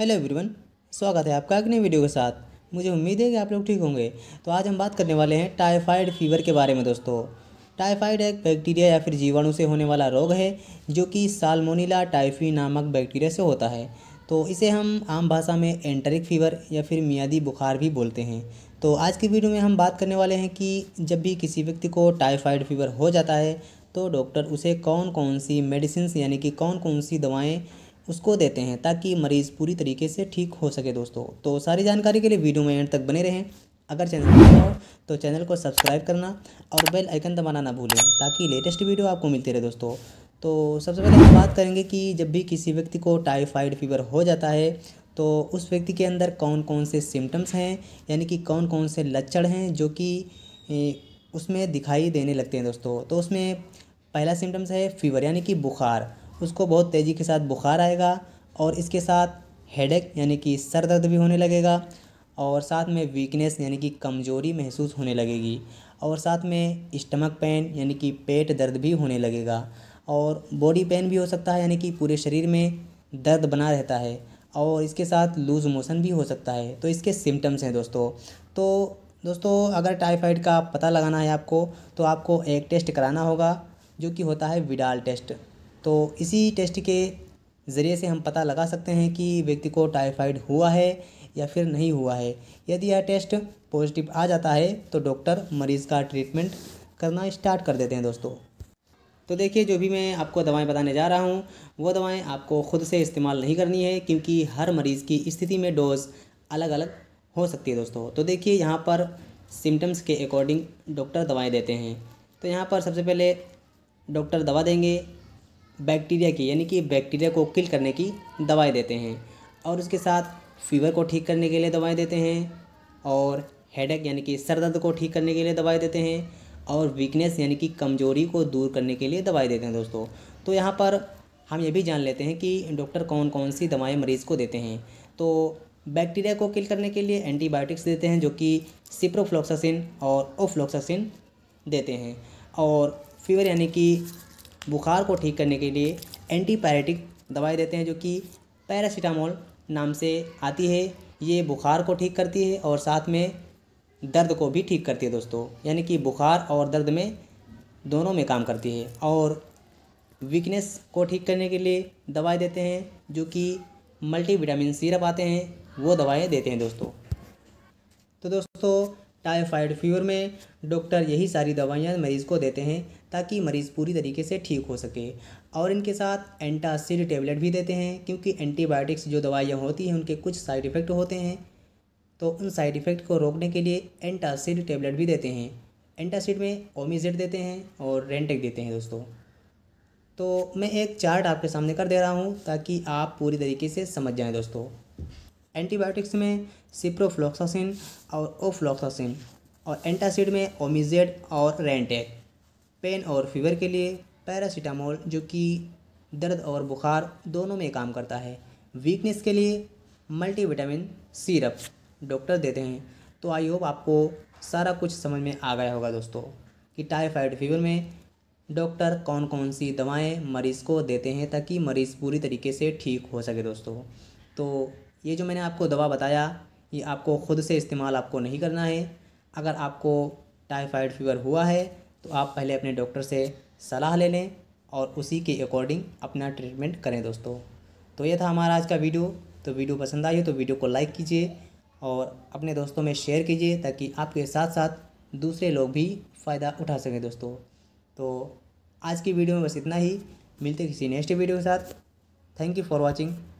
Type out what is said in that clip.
hello everyone स्वागत है आपका अगले वीडियो के साथ मुझे उम्मीद है कि आप लोग ठीक होंगे तो आज हम बात करने वाले हैं टाइफाइड फीवर के बारे में दोस्तों टाइफाइड एक बैक्टीरिया या फिर जीवाणु से होने वाला रोग है जो कि सालमोनीला टाइफी नामक बैक्टीरिया से होता है तो इसे हम आम भाषा में एंटरिक फीवर या फिर मियादी बुखार भी बोलते हैं तो आज की वीडियो में हम बात करने वाले हैं कि जब भी किसी व्यक्ति को टाइफाइड फीवर हो जाता है तो डॉक्टर उसे कौन कौन सी मेडिसिन यानी कि कौन कौन सी दवाएँ उसको देते हैं ताकि मरीज़ पूरी तरीके से ठीक हो सके दोस्तों तो सारी जानकारी के लिए वीडियो में एंड तक बने रहें अगर चैनल पर हो तो चैनल को सब्सक्राइब करना और बेल आइकन दबाना ना भूलें ताकि लेटेस्ट वीडियो आपको मिलती रहे दोस्तों तो सबसे पहले हम बात करेंगे कि जब भी किसी व्यक्ति को टाइफाइड फीवर हो जाता है तो उस व्यक्ति के अंदर कौन कौन से सिम्टम्स हैं यानी कि कौन कौन से लक्षण हैं जो कि उसमें दिखाई देने लगते हैं दोस्तों तो उसमें पहला सिम्टम्स है फीवर यानी कि बुखार उसको बहुत तेज़ी के साथ बुखार आएगा और इसके साथ हेडेक यानी कि सर दर्द भी होने लगेगा और साथ में वीकनेस यानी कि कमज़ोरी महसूस होने लगेगी और साथ में स्टमक पेन यानी कि पेट दर्द भी होने लगेगा और बॉडी पेन भी हो सकता है यानी कि पूरे शरीर में दर्द बना रहता है और इसके साथ लूज़ मोशन भी हो सकता है तो इसके सिम्टम्स हैं दोस्तों तो दोस्तों अगर टाइफाइड का पता लगाना है आपको तो आपको एक टेस्ट कराना होगा जो कि होता है विडाल टेस्ट तो इसी टेस्ट के ज़रिए से हम पता लगा सकते हैं कि व्यक्ति को टाइफाइड हुआ है या फिर नहीं हुआ है यदि यह टेस्ट पॉजिटिव आ जाता है तो डॉक्टर मरीज़ का ट्रीटमेंट करना स्टार्ट कर देते हैं दोस्तों तो देखिए जो भी मैं आपको दवाएं बताने जा रहा हूँ वो दवाएं आपको ख़ुद से इस्तेमाल नहीं करनी है क्योंकि हर मरीज़ की स्थिति में डोज अलग अलग हो सकती है दोस्तों तो देखिए यहाँ पर सिम्टम्स के अकॉर्डिंग डॉक्टर दवाएँ देते हैं तो यहाँ पर सबसे पहले डॉक्टर दवा देंगे बैक्टीरिया की यानी कि बैक्टीरिया को किल करने की दवाई देते हैं और उसके साथ फीवर को ठीक करने के लिए दवाई देते हैं और हेडेक यानी कि सर दर्द को ठीक करने के लिए दवाई देते हैं और वीकनेस यानी कि कमज़ोरी को दूर करने के लिए दवाई देते हैं दोस्तों तो यहाँ पर हम ये भी जान लेते हैं कि डॉक्टर कौन कौन सी दवाएँ मरीज़ को देते हैं तो बैक्टीरिया को किल करने के लिए एंटीबायोटिक्स देते हैं जो कि सिप्रोफ्लोक्सासिन और ओफ्लोक्सासिन देते हैं और फीवर यानी कि बुखार को ठीक करने के लिए एंटीपायरेटिक दवाई देते हैं जो कि पैरासीटामोल नाम से आती है ये बुखार को ठीक करती है और साथ में दर्द को भी ठीक करती है दोस्तों यानी कि बुखार और दर्द में दोनों में काम करती है और वीकनेस को ठीक करने के लिए दवाई देते हैं जो कि मल्टीविटामिन सीरप आते हैं वो दवाएँ देते हैं दोस्तों तो दोस्तों टाइफाइड फीवर में डॉक्टर यही सारी दवाइयाँ मरीज़ को देते हैं ताकि मरीज़ पूरी तरीके से ठीक हो सके और इनके साथ एंटासिड टेबलेट भी देते हैं क्योंकि एंटीबायोटिक्स जो दवाइयाँ होती हैं उनके कुछ साइड इफ़ेक्ट होते हैं तो उन साइड इफ़ेक्ट को रोकने के लिए एंटासिड टेबलेट भी देते हैं एंटासिड में ओमिजेड देते हैं और रेंटेक देते हैं दोस्तों तो मैं एक चार्ट आपके सामने कर दे रहा हूँ ताकि आप पूरी तरीके से समझ जाएँ दोस्तों एंटीबायोटिक्स में सिप्रोफ्लोक्सासिन और ओफ्लोक्सासिन और एंटासिड में ओमिजेड और रेंटेक पेन और फीवर के लिए पैरासीटामोल जो कि दर्द और बुखार दोनों में काम करता है वीकनेस के लिए मल्टीविटामिन सीरप डॉक्टर देते हैं तो आई होप आपको सारा कुछ समझ में आ गया होगा दोस्तों कि टाइफाइड फीवर में डॉक्टर कौन कौन सी दवाएं मरीज़ को देते हैं ताकि मरीज़ पूरी तरीके से ठीक हो सके दोस्तों तो ये जो मैंने आपको दवा बताया ये आपको ख़ुद से इस्तेमाल आपको नहीं करना है अगर आपको टाइफाइड फीवर हुआ है तो आप पहले अपने डॉक्टर से सलाह ले लें और उसी के अकॉर्डिंग अपना ट्रीटमेंट करें दोस्तों तो ये था हमारा आज का वीडियो तो वीडियो पसंद आई हो तो वीडियो को लाइक कीजिए और अपने दोस्तों में शेयर कीजिए ताकि आपके साथ साथ दूसरे लोग भी फ़ायदा उठा सकें दोस्तों तो आज की वीडियो में बस इतना ही मिलते किसी नेक्स्ट वीडियो के साथ थैंक यू फॉर वॉचिंग